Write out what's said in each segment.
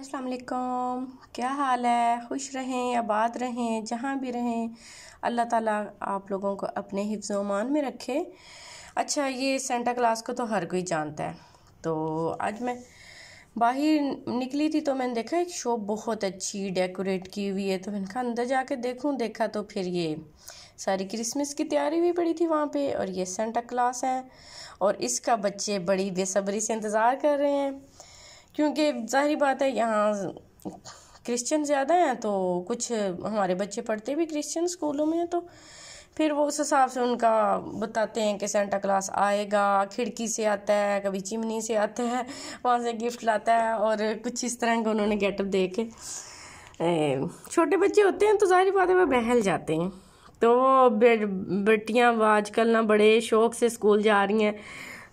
असलकम क्या हाल है खुश रहें आबाद रहें जहाँ भी रहें अल्लाह ताला आप लोगों को अपने हिफ्ज़ मान में रखे अच्छा ये सेंटा क्लास को तो हर कोई जानता है तो आज मैं बाहर निकली थी तो मैंने देखा एक शॉप बहुत अच्छी डेकोरेट की हुई है तो मैंने कहा अंदर जाके देखूँ देखा तो फिर ये सारी क्रिसमस की तैयारी भी पड़ी थी वहाँ पे और ये सेंटा क्लास है और इसका बच्चे बड़ी बेसब्री से इंतज़ार कर रहे हैं क्योंकि जाहिर बात है यहाँ क्रिश्चियन ज़्यादा हैं तो कुछ हमारे बच्चे पढ़ते भी क्रिश्चियन स्कूलों में तो फिर वो उस हिसाब से उनका बताते हैं कि सेंटा क्लास आएगा खिड़की से आता है कभी चिमनी से आता है वहाँ से गिफ्ट लाता है और कुछ इस तरह का उन्होंने गेटअप दे के छोटे बच्चे होते हैं तो जाहिर बात है वह बहल जाते हैं तो वो बेटियाँ आजकल ना बड़े शौक से स्कूल जा रही हैं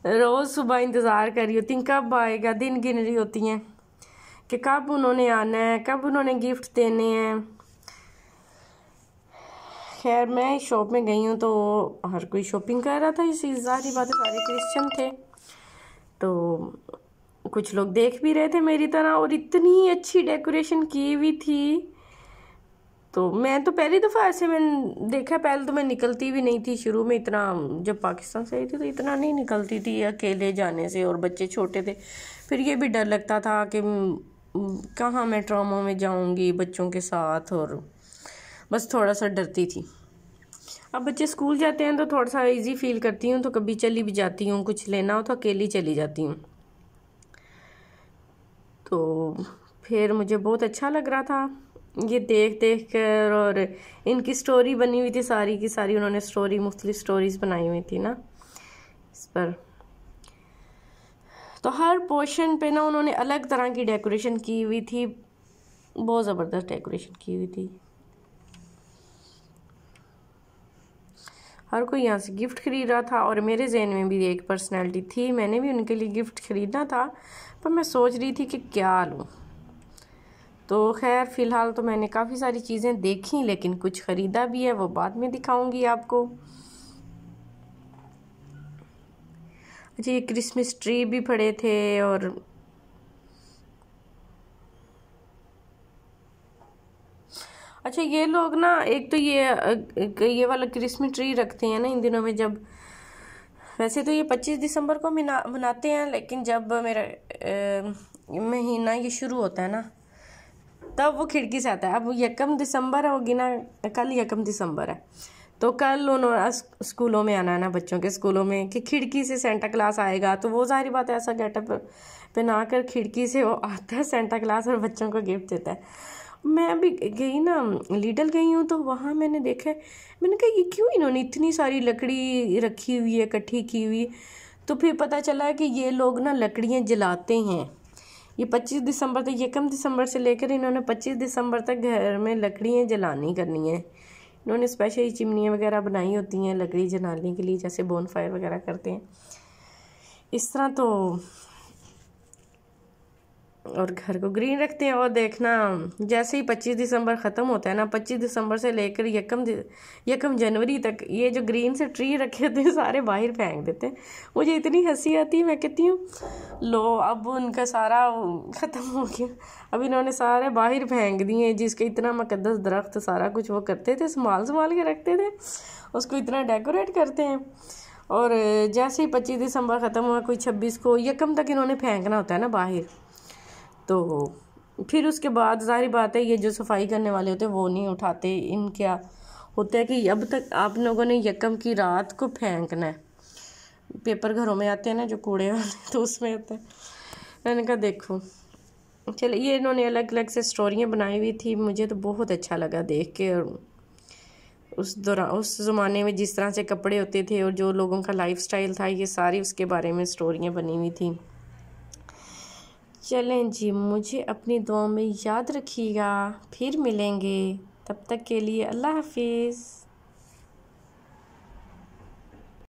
रोज़ सुबह इंतज़ार कर रही होती हैं कब आएगा दिन गिन रही होती हैं कि कब उन्होंने आना है कब उन्होंने गिफ्ट देने हैं खैर मैं शॉप में गई हूँ तो हर कोई शॉपिंग कर रहा था इसी सारी बातें सारे क्रिश्चियन थे तो कुछ लोग देख भी रहे थे मेरी तरह और इतनी अच्छी डेकोरेशन की हुई थी तो मैं तो पहली दफ़ा ऐसे मैंने देखा पहले तो मैं निकलती भी नहीं थी शुरू में इतना जब पाकिस्तान से आई थी तो इतना नहीं निकलती थी अकेले जाने से और बच्चे छोटे थे फिर ये भी डर लगता था कि कहाँ मैं ट्रामा में जाऊँगी बच्चों के साथ और बस थोड़ा सा डरती थी अब बच्चे स्कूल जाते हैं तो थोड़ा सा इजी फील करती हूँ तो कभी चली भी जाती हूँ कुछ लेना हो तो अकेली चली जाती हूँ तो फिर मुझे बहुत अच्छा लग रहा था ये देख देख कर और इनकी स्टोरी बनी हुई थी सारी की सारी उन्होंने स्टोरी मुख्तलि स्टोरीज़ बनाई हुई थी ना इस पर तो हर पोर्शन पे ना उन्होंने अलग तरह की डेकोरेशन की हुई थी बहुत ज़बरदस्त डेकोरेशन की हुई थी हर कोई यहाँ से गिफ्ट ख़रीद रहा था और मेरे जहन में भी एक पर्सनैलिटी थी मैंने भी उनके लिए गिफ्ट ख़रीदना था पर मैं सोच रही थी कि क्या लूँ तो खैर फ़िलहाल तो मैंने काफ़ी सारी चीज़ें देखी लेकिन कुछ ख़रीदा भी है वो बाद में दिखाऊंगी आपको अच्छा ये क्रिसमस ट्री भी पड़े थे और अच्छा ये लोग ना एक तो ये ये वाला क्रिसमस ट्री रखते हैं ना इन दिनों में जब वैसे तो ये पच्चीस दिसंबर को मना मनाते हैं लेकिन जब मेरा महीना ये शुरू होता है ना तब वो खिड़की से आता है अब यकम दिसंबर है ना कल यकम दिसंबर है तो कल उन्होंने स्कूलों में आना है ना बच्चों के स्कूलों में कि खिड़की से सेंटा क्लास आएगा तो वो जाहिर बात है ऐसा गेटअप पहना कर खिड़की से वो आता है सेंटा क्लास और बच्चों को गिफ्ट देता है मैं अभी गई ना लीडल गई हूँ तो वहाँ मैंने देखा मैंने कहा ये क्यों इन्होंने इतनी सारी लकड़ी रखी हुई है इकट्ठी की हुई तो फिर पता चला कि ये लोग ना लकड़ियाँ जलाते हैं ये 25 दिसंबर तक यकम दिसंबर से लेकर इन्होंने 25 दिसंबर तक घर में लकड़ियाँ जलानी करनी है इन्होंने स्पेशली चिमनियाँ वगैरह बनाई होती हैं लकड़ी जलाने के लिए जैसे बोन फायर वगैरह करते हैं इस तरह तो और घर को ग्रीन रखते हैं और देखना जैसे ही पच्चीस दिसंबर ख़त्म होता है ना पच्चीस दिसंबर से लेकर यकम यकम जनवरी तक ये जो ग्रीन से ट्री रखे होते हैं सारे बाहर फेंक देते हैं मुझे इतनी हंसी आती है मैं कहती हूँ लो अब उनका सारा ख़त्म हो गया अब इन्होंने सारे बाहर फेंक दिए जिसके इतना मुकदस दरख्त सारा कुछ वो करते थे संभाल संभाल के रखते थे उसको इतना डेकोरेट करते हैं और जैसे ही पच्चीस दिसंबर ख़त्म हुआ कोई छब्बीस को यकम तक इन्होंने फेंकना होता है ना बाहर तो फिर उसके बाद जारी बात है ये जो सफाई करने वाले होते हैं वो नहीं उठाते इन क्या होता है कि अब तक आप लोगों ने यकम की रात को फेंकना है पेपर घरों में आते हैं ना जो कूड़े वाले तो उसमें होते हैं मैंने कहा देखो चलो ये इन्होंने अलग अलग से स्टोरियाँ बनाई हुई थी मुझे तो बहुत अच्छा लगा देख के और उस दौरान उस ज़माने में जिस तरह से कपड़े होते थे और जो लोगों का लाइफ था ये सारी उसके बारे में स्टोरियाँ बनी हुई थी चलें जी मुझे अपनी दुआ में याद रखिएगा फिर मिलेंगे तब तक के लिए अल्लाह हाफिज़